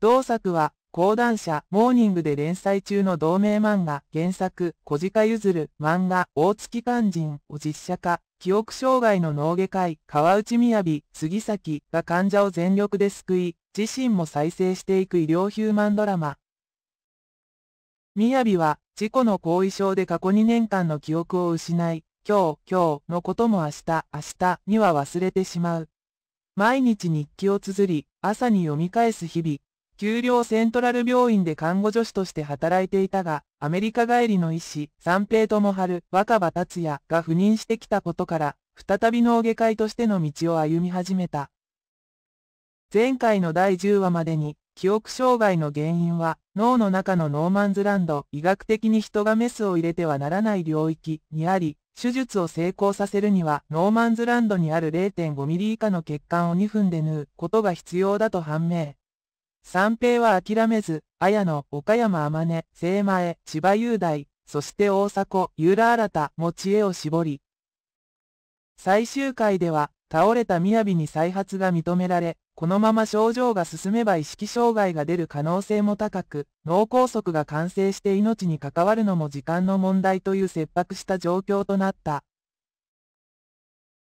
同作は、講談社、モーニングで連載中の同名漫画、原作、小鹿譲る、漫画、大月肝心を実写化、記憶障害の脳外科医、川内雅、杉崎が患者を全力で救い、自身も再生していく医療ヒューマンドラマ。雅は、事故の後遺症で過去2年間の記憶を失い、今日、今日のことも明日、明日には忘れてしまう。毎日日記を綴り、朝に読み返す日々、給料セントラル病院で看護助手として働いていたが、アメリカ帰りの医師、三平智春、若葉達也が赴任してきたことから、再び脳外科医としての道を歩み始めた。前回の第10話までに、記憶障害の原因は、脳の中のノーマンズランド、医学的に人がメスを入れてはならない領域にあり、手術を成功させるには、ノーマンズランドにある0 5ミリ以下の血管を2分で縫うことが必要だと判明。三平は諦めず、綾野、岡山天音、聖前、千葉雄大、そして大迫、ユーラ新たも知恵を絞り。最終回では、倒れた雅に再発が認められ、このまま症状が進めば意識障害が出る可能性も高く、脳梗塞が完成して命に関わるのも時間の問題という切迫した状況となった。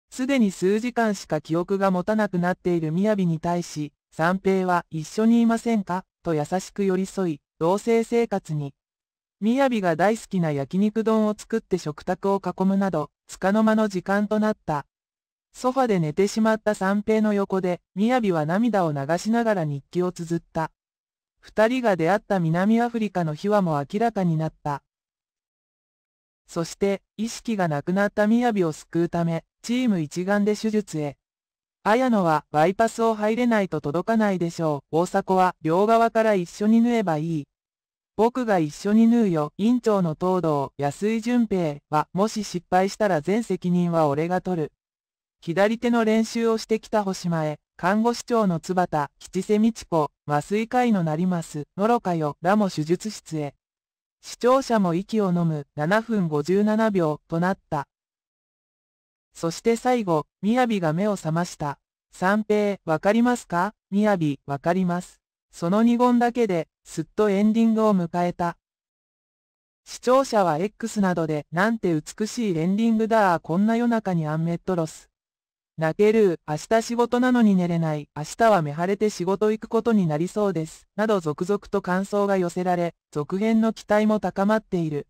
すでに数時間しか記憶が持たなくなっている雅に対し、三平は一緒にいませんかと優しく寄り添い、同棲生活に。みやびが大好きな焼肉丼を作って食卓を囲むなど、束の間の時間となった。ソファで寝てしまった三平の横で、みやびは涙を流しながら日記を綴った。二人が出会った南アフリカの秘話も明らかになった。そして、意識がなくなったみやびを救うため、チーム一丸で手術へ。綾野はバイパスを入れないと届かないでしょう。大迫は両側から一緒に縫えばいい。僕が一緒に縫うよ。院長の東堂、安井淳平は、もし失敗したら全責任は俺が取る。左手の練習をしてきた星前、看護師長の津端、吉瀬美智子、麻酔科医の成ります、のろかよ、らも手術室へ。視聴者も息を呑む、7分57秒、となった。そして最後、みやびが目を覚ました。三平、わかりますかみやび、わかります。その二言だけで、すっとエンディングを迎えた。視聴者は X などで、なんて美しいエンディングだこんな夜中にアンメットロス。泣ける、明日仕事なのに寝れない、明日は目晴れて仕事行くことになりそうです、など続々と感想が寄せられ、続編の期待も高まっている。